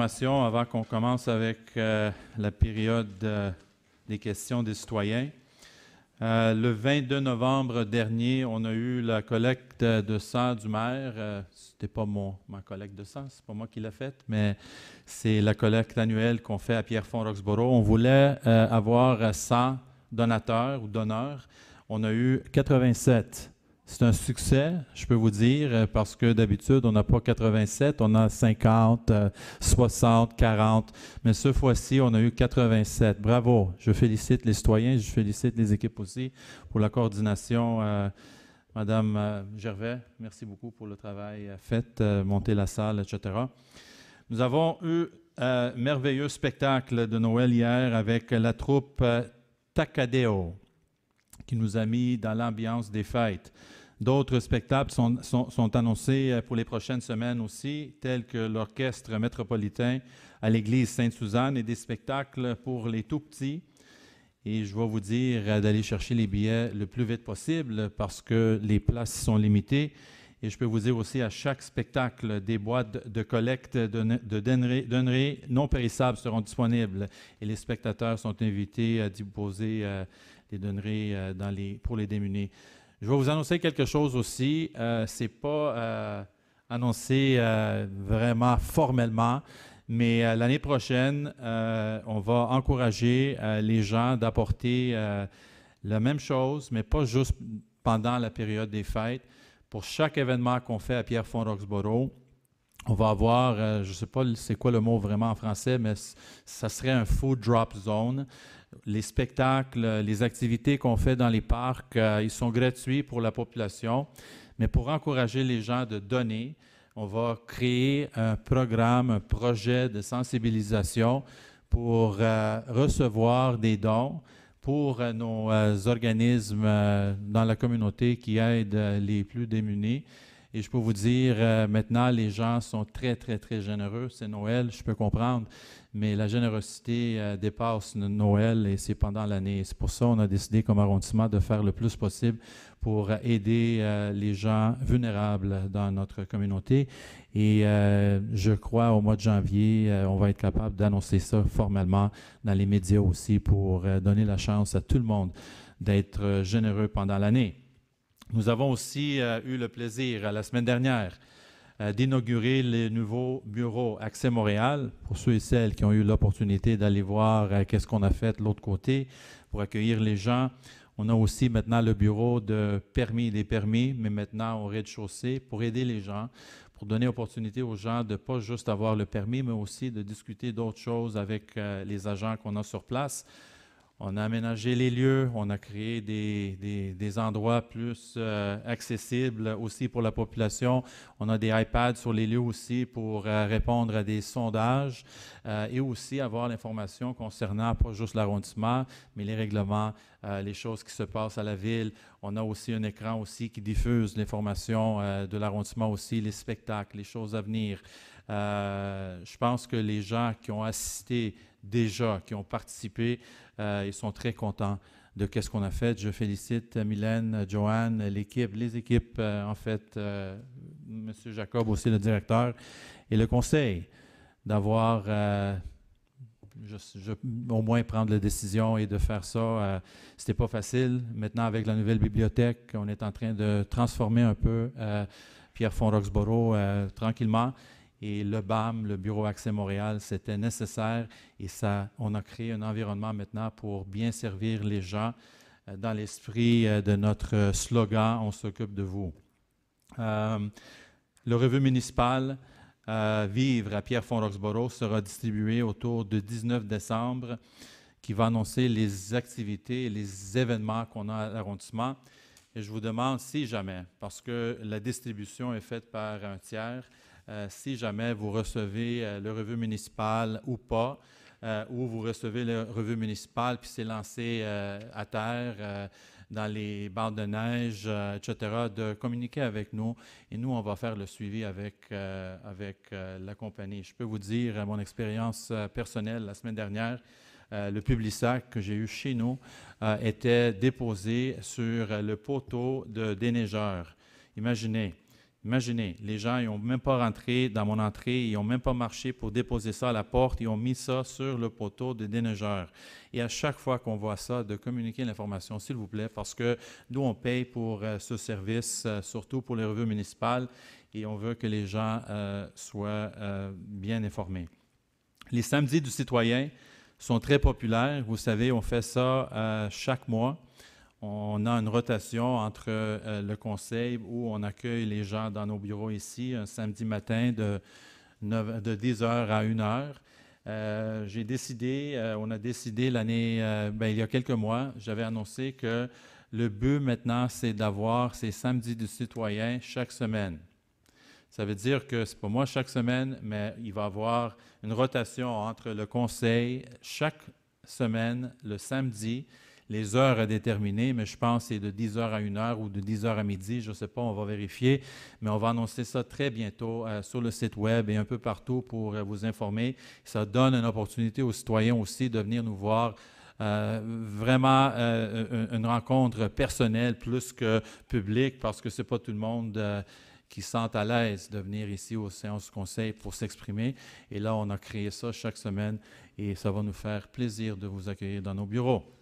avant qu'on commence avec euh, la période euh, des questions des citoyens. Euh, le 22 novembre dernier, on a eu la collecte de sang du maire. Ce C'était pas mon, ma collecte de sang, c'est pas moi qui l'ai faite, mais c'est la collecte annuelle qu'on fait à pierrefonds roxboro On voulait avoir 100 donateurs ou donneurs. On a eu 87. C'est un succès, je peux vous dire, euh, parce que d'habitude, on n'a pas 87, on a 50, 60, 40. Mais ce fois-ci, on a eu 87. Bravo. Je félicite les citoyens, je félicite les équipes aussi pour la coordination. Euh, Madame euh, Gervais, merci beaucoup pour le travail fait, monter la salle, etc. Nous avons eu un merveilleux spectacle de Noël hier avec la troupe takadeo qui nous a mis dans l'ambiance des fêtes. D'autres spectacles sont, sont, annoncés euh, pour les prochaines semaines aussi, tels que l'orchestre métropolitain à l'église Sainte-Suzanne et des spectacles pour les tout-petits. Et je vais vous dire euh, d'aller chercher les billets le plus vite possible parce que les places sont limitées. Et je peux vous dire aussi à chaque spectacle, des boîtes de collecte de, denrées, non périssables seront disponibles et les spectateurs sont invités à euh, disposer les donnerai euh, dans les, pour les démunis. Je vais vous annoncer quelque chose aussi. Euh, c'est Ce n'est pas euh, annoncé vraiment formellement, mais l'année prochaine, on va encourager les gens d'apporter la même chose, mais pas juste pendant la période des fêtes. Pour chaque événement qu'on fait à Pierre-Fond-Roxborough, on va avoir, euh, je ne sais pas c'est quoi le mot vraiment en français, mais ça serait un food drop zone. Les spectacles, euh, les activités qu'on fait dans les parcs, euh, ils sont gratuits pour la population, mais pour encourager les gens de donner, on va créer un programme, un projet de sensibilisation pour recevoir des dons pour nos organismes dans la communauté qui aident les plus démunis. Et je peux vous dire, euh, maintenant, les gens sont très, très, très généreux. C'est Noël, je peux comprendre, mais la générosité euh, dépasse Noël et c'est pendant l'année. C'est pour ça qu'on a décidé comme arrondissement de faire le plus possible pour aider euh, les gens vulnérables dans notre communauté. Et je crois au mois de janvier, on va être capable d'annoncer ça formellement dans les médias aussi pour donner la chance à tout le monde d'être généreux pendant l'année. Nous avons aussi euh, eu le plaisir euh, la semaine dernière euh, d'inaugurer le nouveau bureau Accès Montréal. Pour ceux et celles qui ont eu l'opportunité d'aller voir qu'est-ce qu'on a fait de l'autre côté pour accueillir les gens, on a aussi maintenant le bureau de permis des permis, mais maintenant au rez-de-chaussée pour aider les gens, pour donner l'opportunité aux gens de pas juste avoir le permis, mais aussi de discuter d'autres choses avec les agents qu'on a sur place. On a aménagé les lieux, on a créé des, endroits plus euh, accessibles aussi pour la population. On a des iPads sur les lieux aussi pour euh, répondre à des sondages euh, et aussi avoir l'information concernant pas juste l'arrondissement, mais les règlements, les choses qui se passent à la ville. On a aussi un écran aussi qui diffuse l'information de l'arrondissement aussi, les spectacles, les choses à venir. Euh, je pense que les gens qui ont assisté déjà, qui ont participé, euh, ils sont très contents de ce qu'on a fait. Je félicite Mylène, Joanne, l'équipe, les équipes, euh, en fait, Monsieur M. Jacob aussi, le directeur, et le conseil d'avoir, au moins prendre la décision et de faire ça. C'était pas facile. Maintenant, avec la nouvelle bibliothèque, on est en train de transformer un peu Pierre Fond Roxborough tranquillement. Et le BAM, le Bureau Accès Montréal, c'était nécessaire et ça, on a créé un environnement maintenant pour bien servir les gens euh, dans l'esprit euh, de notre euh, slogan On s'occupe de vous. le revue municipal Vivre à pierre roxborough sera distribué autour du 19 décembre, qui va annoncer les activités et les événements qu'on a à l'arrondissement. Et je vous demande si jamais, parce que la distribution est faite par un tiers, euh, si jamais vous recevez euh, le revue municipal ou pas, euh, ou vous recevez le revue municipal puis c'est lancé à terre dans les barres de neige, etc., de communiquer avec nous. Et nous, on va faire le suivi avec, avec la compagnie. Je peux vous dire mon expérience personnelle la semaine dernière. le Publisac que j'ai eu chez nous était déposé sur le poteau de déneigeur. Imaginez, Imaginez, les gens n'ont même pas rentré dans mon entrée, ils n'ont même pas marché pour déposer ça à la porte, ils ont mis ça sur le poteau de déneigeur. Et à chaque fois qu'on voit ça, de communiquer l'information, s'il vous plaît, parce que nous, on paye pour euh, ce service, euh, surtout pour les revues municipales, et on veut que les gens euh, soient bien informés. Les samedis du citoyen sont très populaires. Vous savez, on fait ça chaque mois on a une rotation entre euh, le conseil où on accueille les gens dans nos bureaux ici un samedi matin de, 10h à 1h. Euh, j'ai décidé, euh, on a décidé l'année, ben, il y a quelques mois, j'avais annoncé que le but maintenant, c'est d'avoir ces samedis du citoyen chaque semaine. Ça veut dire que c'est pas moi chaque semaine, mais il va y avoir une rotation entre le conseil chaque semaine, le samedi, les heures à déterminer, mais je pense que c'est de 10h à 1h ou de 10h à midi, je ne sais pas, on va vérifier, mais on va annoncer ça très bientôt euh, sur le site web et un peu partout pour euh, vous informer. Ça donne une opportunité aux citoyens aussi de venir nous voir. Euh, vraiment une rencontre personnelle plus que publique parce que ce n'est pas tout le monde qui sent à l'aise de venir ici aux séances conseil pour s'exprimer. Et là, on a créé ça chaque semaine et ça va nous faire plaisir de vous accueillir dans nos bureaux.